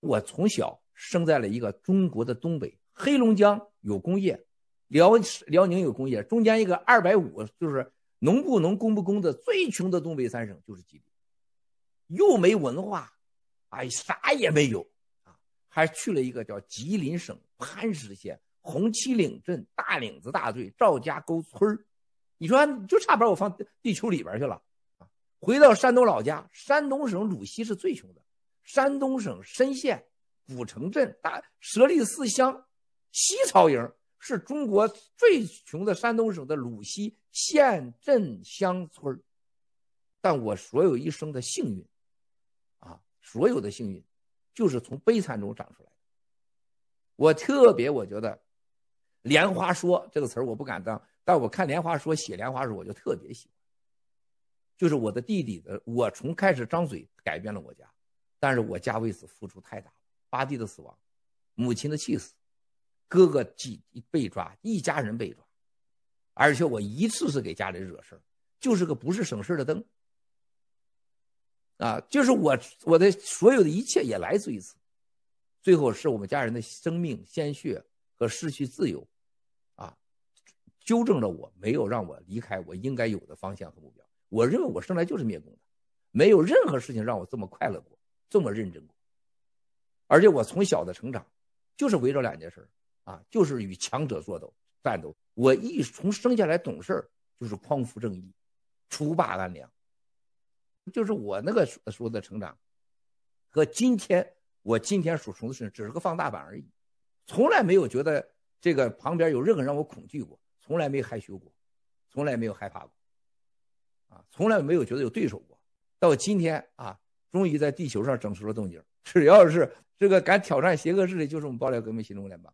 我从小生在了一个中国的东北，黑龙江有工业，辽辽宁有工业，中间一个二百五就是农不农、工不工的最穷的东北三省就是吉林，又没文化，哎，啥也没有啊，还去了一个叫吉林省磐石县红旗岭镇大岭子大队赵家沟村你说就差把我放地球里边去了啊？回到山东老家，山东省鲁西是最穷的。山东省莘县古城镇大舍利寺乡西曹营是中国最穷的山东省的鲁西县镇乡村但我所有一生的幸运，啊，所有的幸运就是从悲惨中长出来的。我特别，我觉得“莲花说”这个词儿我不敢当，但我看莲花说写莲花时，我就特别喜欢，就是我的弟弟的，我从开始张嘴改变了我家。但是我家为此付出太大了，八弟的死亡，母亲的气死，哥哥几被抓，一家人被抓，而且我一次次给家里惹事就是个不是省事的灯，啊，就是我我的所有的一切也来自于此，最后是我们家人的生命、鲜血和失去自由，啊，纠正了我没有让我离开我应该有的方向和目标。我认为我生来就是灭公的，没有任何事情让我这么快乐过。这么认真过，而且我从小的成长就是围绕两件事啊，就是与强者作斗战斗。我一从生下来懂事就是匡扶正义，除霸安良，就是我那个说的成长，和今天我今天所从事只是个放大版而已。从来没有觉得这个旁边有任何让我恐惧过，从来没害羞过，从来没有害怕过，啊，从来没有觉得有对手过。到今天啊。终于在地球上整出了动静只要是这个敢挑战邪恶势力，就是我们爆料革命新中联邦。